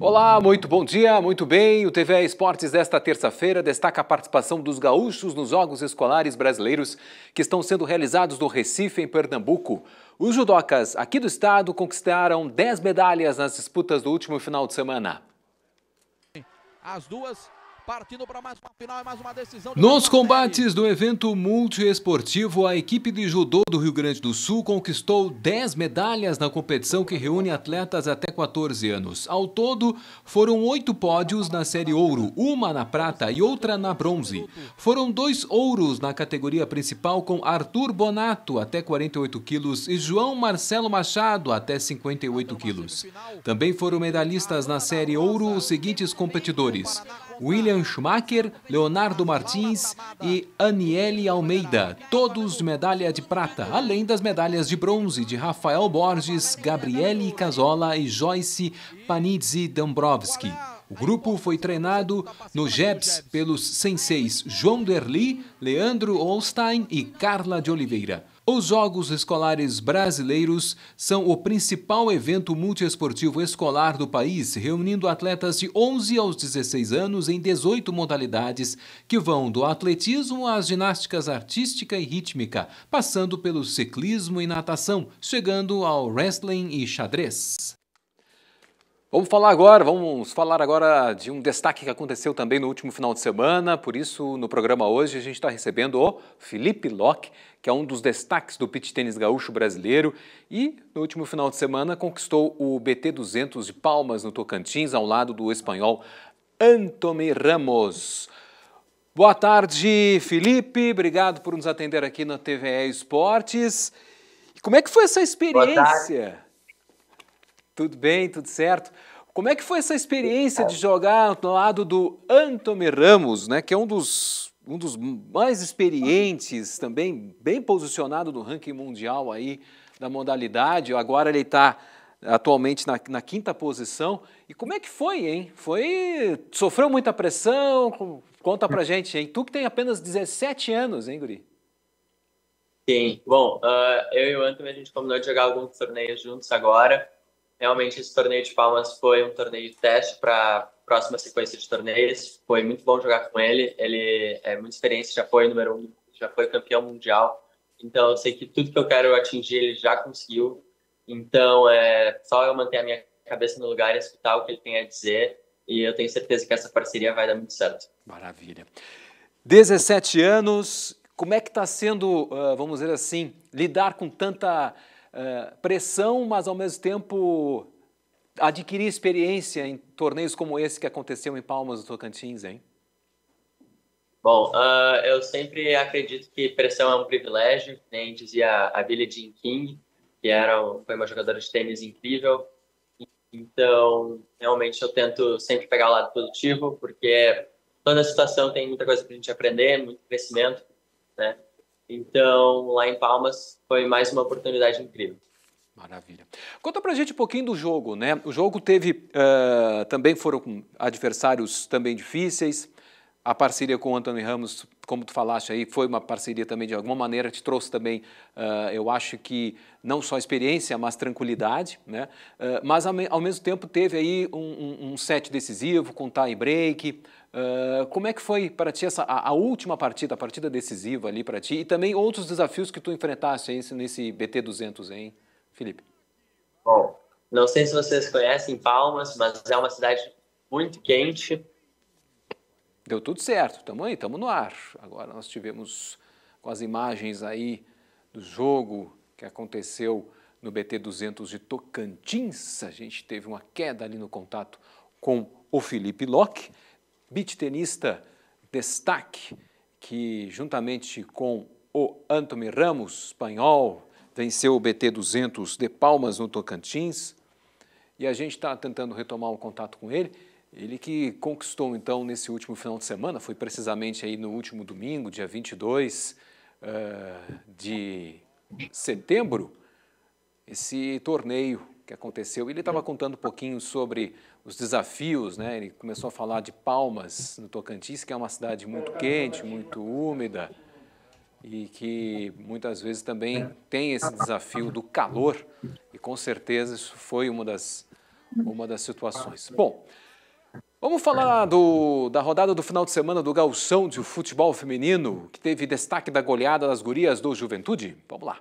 Olá, muito bom dia, muito bem. O TV Esportes desta terça-feira destaca a participação dos gaúchos nos Jogos Escolares Brasileiros que estão sendo realizados no Recife, em Pernambuco. Os judocas aqui do estado conquistaram 10 medalhas nas disputas do último final de semana. As duas Partindo para mais uma final e mais uma decisão. Nos combates do evento multiesportivo, a equipe de judô do Rio Grande do Sul conquistou 10 medalhas na competição que reúne atletas até 14 anos. Ao todo, foram oito pódios na série ouro, uma na prata e outra na bronze. Foram dois ouros na categoria principal com Arthur Bonato, até 48 quilos, e João Marcelo Machado, até 58 quilos. Também foram medalhistas na série ouro os seguintes competidores. William Schumacher, Leonardo Martins e Aniele Almeida, todos medalha de prata, além das medalhas de bronze de Rafael Borges, Gabriele Casola e Joyce Panizzi Dombrovski. O grupo foi treinado no Jeps pelos senseis João Derli, Leandro Holstein e Carla de Oliveira. Os Jogos Escolares Brasileiros são o principal evento multiesportivo escolar do país, reunindo atletas de 11 aos 16 anos em 18 modalidades, que vão do atletismo às ginásticas artística e rítmica, passando pelo ciclismo e natação, chegando ao wrestling e xadrez. Vamos falar agora, vamos falar agora de um destaque que aconteceu também no último final de semana. Por isso, no programa hoje, a gente está recebendo o Felipe Locke, que é um dos destaques do pit tênis gaúcho brasileiro e no último final de semana conquistou o BT 200 de Palmas no Tocantins, ao lado do espanhol Anthony Ramos. Boa tarde, Felipe. Obrigado por nos atender aqui na TVE Esportes. Como é que foi essa experiência? Tudo bem, tudo certo? Como é que foi essa experiência de jogar do lado do Antônio Ramos, né, que é um dos, um dos mais experientes, também bem posicionado no ranking mundial aí da modalidade. Agora ele está atualmente na, na, quinta posição. E como é que foi, hein? Foi sofreu muita pressão? Conta pra gente, hein? Tu que tem apenas 17 anos, hein, Guri? Sim. Bom, uh, eu e o Antônio a gente combinou de jogar alguns torneios juntos agora. Realmente, esse torneio de Palmas foi um torneio de teste para próxima sequência de torneios. Foi muito bom jogar com ele. Ele é muito experiente, já foi número um, já foi campeão mundial. Então, eu sei que tudo que eu quero atingir, ele já conseguiu. Então, é só eu manter a minha cabeça no lugar e escutar o que ele tem a dizer. E eu tenho certeza que essa parceria vai dar muito certo. Maravilha. 17 anos, como é que está sendo, ah, vamos dizer assim, lidar com tanta eh, pressão, mas ao mesmo tempo adquirir experiência em torneios como esse que aconteceu em Palmas do Tocantins, hein? Bom, uh, eu sempre acredito que pressão é um privilégio, nem dizia a Billie Jean King, que era, foi uma jogadora de tênis incrível. Então, realmente eu tento sempre pegar o lado positivo, porque toda situação tem muita coisa para a gente aprender, muito crescimento, né? Então, lá em Palmas, foi mais uma oportunidade incrível. Maravilha. Conta pra gente um pouquinho do jogo, né? O jogo teve, uh, também foram adversários também difíceis, a parceria com o Antônio Ramos, como tu falaste aí, foi uma parceria também de alguma maneira, te trouxe também, uh, eu acho que não só experiência, mas tranquilidade, né? Uh, mas ao, mesmo tempo teve aí um, um, set decisivo com tie break, Uh, como é que foi para ti essa, a, a, última partida, a partida decisiva ali para ti e também outros desafios que tu enfrentaste hein, nesse BT 200, hein, Felipe? Bom, não sei se vocês conhecem Palmas, mas é uma cidade muito quente. Deu tudo certo, estamos aí, estamos no ar. Agora nós tivemos com as imagens aí do jogo que aconteceu no BT 200 de Tocantins, a gente teve uma queda ali no contato com o Felipe Locke beach tenista destaque, que juntamente com o Anthony Ramos, espanhol, venceu o BT 200 de Palmas no Tocantins. E a gente está tentando retomar o contato com ele. Ele que conquistou, então, nesse último final de semana, foi precisamente aí no último domingo, dia 22 uh, eh, de setembro, esse torneio que aconteceu. Ele estava contando um pouquinho sobre os desafios, né? Ele começou a falar de Palmas, no Tocantins, que é uma cidade muito quente, muito úmida e que muitas vezes também tem esse desafio do calor. E com certeza isso foi uma das uma das situações. Bom, vamos falar do, da rodada do final de semana do Galção de futebol feminino, que teve destaque da goleada das gurias do Juventude. Vamos lá.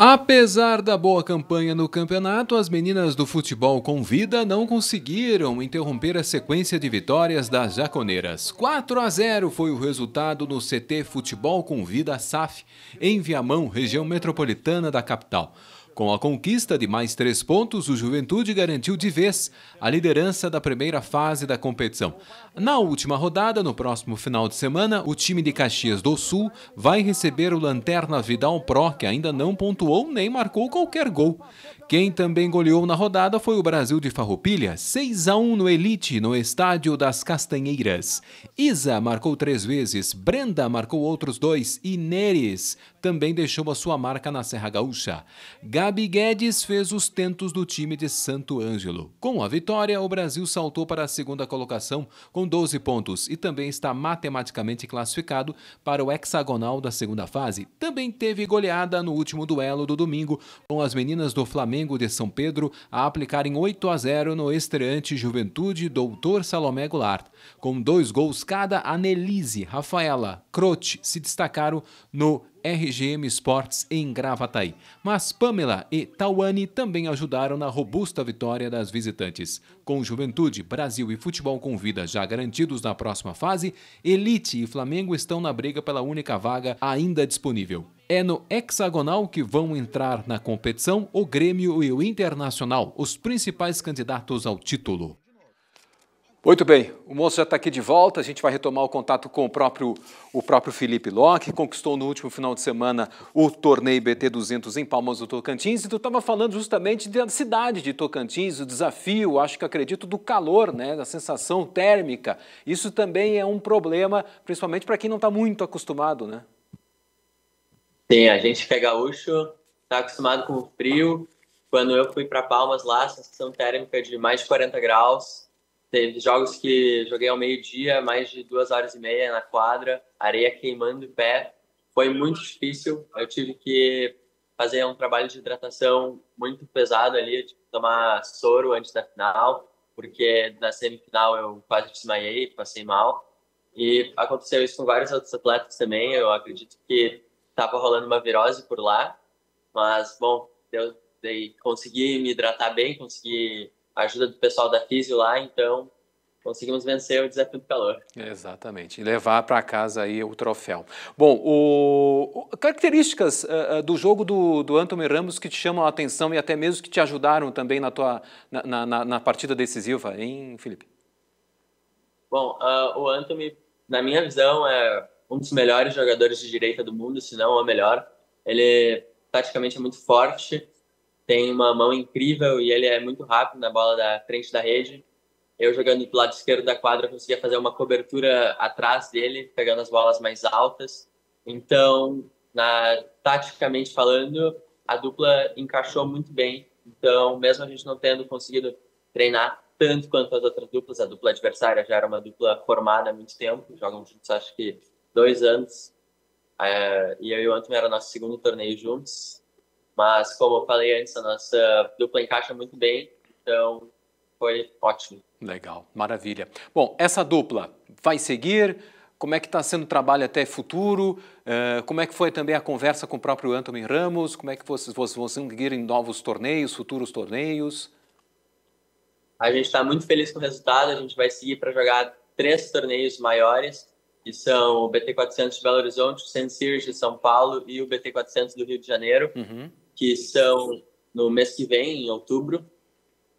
Apesar da boa campanha no campeonato, as meninas do futebol com vida não conseguiram interromper a sequência de vitórias das jaconeiras. 4 a 0 foi o resultado no CT Futebol com Vida SAF, em Viamão, região metropolitana da capital. Com a conquista de mais três pontos, o Juventude garantiu de vez a liderança da primeira fase da competição. Na última rodada, no próximo final de semana, o time de Caxias do Sul vai receber o Lanterna Vidal Pro, que ainda não pontuou nem marcou qualquer gol. Quem também goleou na rodada foi o Brasil de Farroupilha, 6 a 1 no Elite, no Estádio das Castanheiras. Isa marcou três vezes, Brenda marcou outros dois e Neres também deixou a sua marca na Serra Gaúcha. Gabi Guedes fez os tentos do time de Santo Ângelo. Com a vitória, o Brasil saltou para a segunda colocação com 12 pontos e também está matematicamente classificado para o hexagonal da segunda fase. Também teve goleada no último duelo do domingo com as meninas do Flamengo Flamengo de São Pedro a aplicar em 8 a 0 no estreante Juventude Doutor Salomé Goulart. Com dois gols cada, a Nelise, Rafaela, Crote se destacaram no RGM Sports em Gravataí. Mas Pamela e Tawane também ajudaram na robusta vitória das visitantes. Com Juventude, Brasil e Futebol com Vida já garantidos na próxima fase, Elite e Flamengo estão na briga pela única vaga ainda disponível. É no hexagonal que vão entrar na competição o Grêmio e o Internacional, os principais candidatos ao título. Muito bem, o moço já está aqui de volta. A gente vai retomar o contato com o próprio, o próprio Felipe Locke, que conquistou no último final de semana o torneio BT 200 em Palmas do Tocantins. E tu estava falando justamente da cidade de Tocantins, o desafio, acho que acredito, do calor, né, da sensação térmica. Isso também é um problema, principalmente para quem não está muito acostumado, né? Sim, a gente que é gaúcho está acostumado com o frio. Quando eu fui para Palmas lá, a sensação térmica é de mais de 40 graus. Teve jogos que joguei ao meio-dia, mais de duas horas e meia na quadra, areia queimando o pé. Foi muito difícil. Eu tive que fazer um trabalho de hidratação muito pesado ali, tive tomar soro antes da final, porque na semifinal eu quase desmaiei, passei mal. E aconteceu isso com vários outros atletas também. Eu acredito que estava rolando uma virose por lá, mas bom, eu dei, consegui me hidratar bem, consegui a ajuda do pessoal da Físio lá, então conseguimos vencer o desafio do calor. Exatamente, e levar para casa aí o troféu. Bom, o... características uh, do jogo do, do Anthony Ramos que te chamam a atenção e até mesmo que te ajudaram também na tua na, na, na partida decisiva, hein, Felipe? Bom, uh, o Anthony, na minha visão, é um dos melhores jogadores de direita do mundo, se não o melhor. Ele taticamente é muito forte, tem uma mão incrível e ele é muito rápido na bola da frente da rede. Eu jogando do lado esquerdo da quadra conseguia fazer uma cobertura atrás dele, pegando as bolas mais altas. Então, na taticamente falando, a dupla encaixou muito bem. Então, mesmo a gente não tendo conseguido treinar tanto quanto as outras duplas, a dupla adversária já era uma dupla formada há muito tempo, jogam juntos acho que dois anos. É, e eu e o Anthony era nosso segundo torneio juntos. Mas, como eu falei antes, a nossa dupla encaixa muito bem. Então, foi ótimo. Legal, maravilha. Bom, essa dupla vai seguir? Como é que está sendo o trabalho até futuro? Uh, como é que foi também a conversa com o próprio Anthony Ramos? Como é que vocês, vocês vão seguir em novos torneios, futuros torneios? A gente está muito feliz com o resultado. A gente vai seguir para jogar três torneios maiores que são o BT400 de Belo Horizonte, o Sensir de São Paulo e o BT400 do Rio de Janeiro, uhum. que são no mês que vem, em outubro,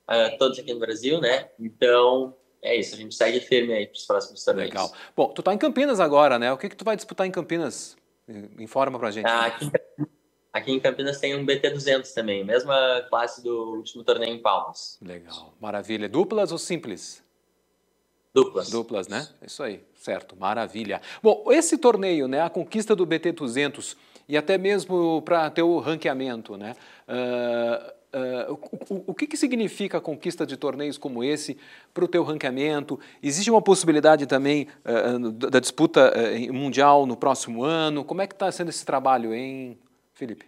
uh, todos aqui no Brasil, né? Então, é isso, a gente segue firme aí para os próximos torneios. Legal. Bom, tu está em Campinas agora, né? O que, que tu vai disputar em Campinas? Informa pra gente. Ah, aqui, aqui, em Campinas tem um BT200 também, mesma classe do último torneio em Palmas. Legal, maravilha. Duplas ou simples? Duplas. Duplas, né? Isso aí, certo, maravilha. Bom, esse torneio, né, a conquista do BT 200 e até mesmo para ter o ranqueamento, né? Uh, uh, o, o, o que, que significa a conquista de torneios como esse para o teu ranqueamento? Existe uma possibilidade também uh, da disputa eh, mundial no próximo ano? Como é que está sendo esse trabalho, hein, Felipe?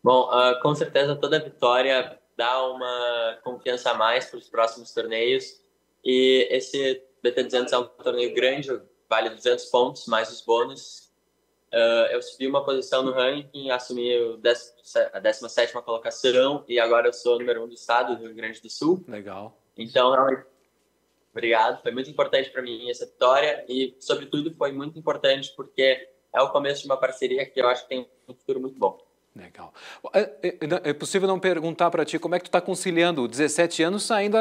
Bom, com certeza toda vitória dá uma confiança a mais para os próximos torneios e esse BT200 é um torneio grande, vale 200 pontos, mais os bônus. Uh, eu subi uma posição no ranking, assumi a 17 colocação e agora eu sou o número 1 um do estado do Rio Grande do Sul. Legal. Então, é obrigado. Foi muito importante para mim essa vitória e, sobretudo, foi muito importante porque é o começo de uma parceria que eu acho que tem um futuro muito bom. Legal. É, é, é possível não perguntar para ti como é que tu está conciliando 17 anos saindo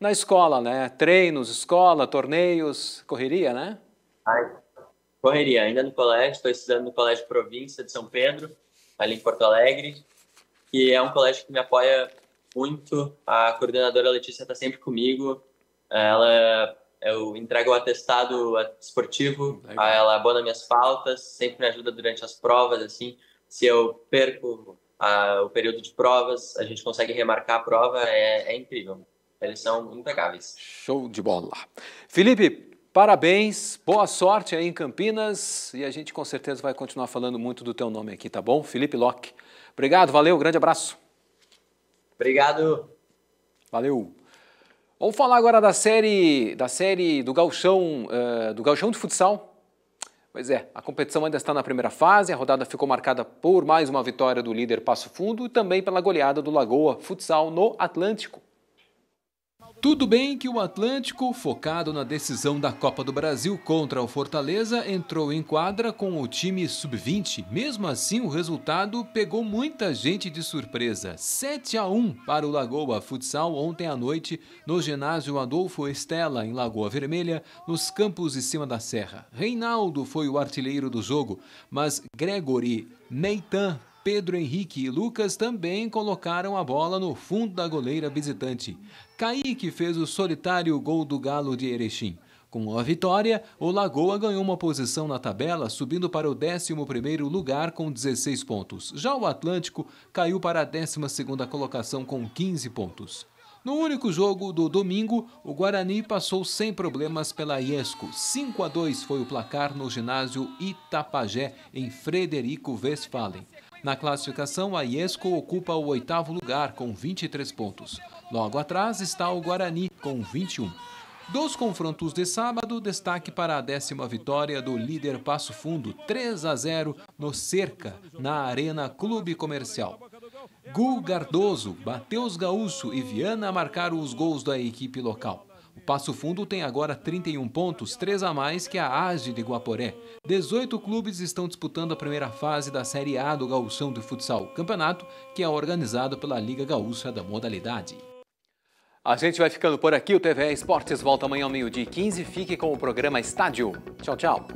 na escola, né? Treinos, escola, torneios, correria, né? Ai, correria. Ainda no colégio, estou estudando no Colégio Província de São Pedro, ali em Porto Alegre, que é um colégio que me apoia muito. A coordenadora Letícia está sempre comigo. Ela eu entrego o atestado esportivo, Legal. ela abona minhas faltas, sempre me ajuda durante as provas, assim. Se eu perco ah, o período de provas, a gente consegue remarcar a prova, é, é incrível. Eles são impecáveis. Show de bola. Felipe, Parabéns, boa sorte aí em Campinas e a gente com certeza vai continuar falando muito do teu nome aqui, tá bom? Felipe Locke. Obrigado, valeu, grande abraço. Obrigado. Valeu. Vamos falar agora da série da série do galchão uh, do galchão de futsal. Pois é, a competição ainda está na primeira fase, a rodada ficou marcada por mais uma vitória do líder Passo Fundo e também pela goleada do Lagoa Futsal no Atlântico. Tudo bem que o Atlântico, focado na decisão da Copa do Brasil contra o Fortaleza, entrou em quadra com o time sub-20. Mesmo assim, o resultado pegou muita gente de surpresa. 7 a 1 para o Lagoa Futsal ontem à noite no ginásio Adolfo Estela, em Lagoa Vermelha, nos campos de cima da serra. Reinaldo foi o artilheiro do jogo, mas Gregory Neitan Pedro Henrique e Lucas também colocaram a bola no fundo da goleira visitante. Kaique fez o solitário gol do Galo de Erechim. Com a vitória, o Lagoa ganhou uma posição na tabela, subindo para o 11º lugar com 16 pontos. Já o Atlântico caiu para a 12ª colocação com 15 pontos. No único jogo do domingo, o Guarani passou sem problemas pela Iesco. 5 a 2 foi o placar no ginásio Itapajé, em Frederico Westphalen. Na classificação, a Iesco ocupa o oitavo lugar com 23 pontos. Logo atrás está o Guarani com 21. Dos confrontos de sábado, destaque para a décima vitória do líder Passo Fundo, 3 a 0 no Cerca, na Arena Clube Comercial. Gul Gardoso, Mateus Gaúcho e Viana marcaram os gols da equipe local. Passo Fundo tem agora 31 pontos, 3 a mais que a ASE de Guaporé. 18 clubes estão disputando a primeira fase da Série A do Gaúchão de Futsal, campeonato que é organizado pela Liga Gaúcha da modalidade. A gente vai ficando por aqui. O TV Esportes volta amanhã ao meio-dia 15. Fique com o programa Estádio. Tchau, tchau.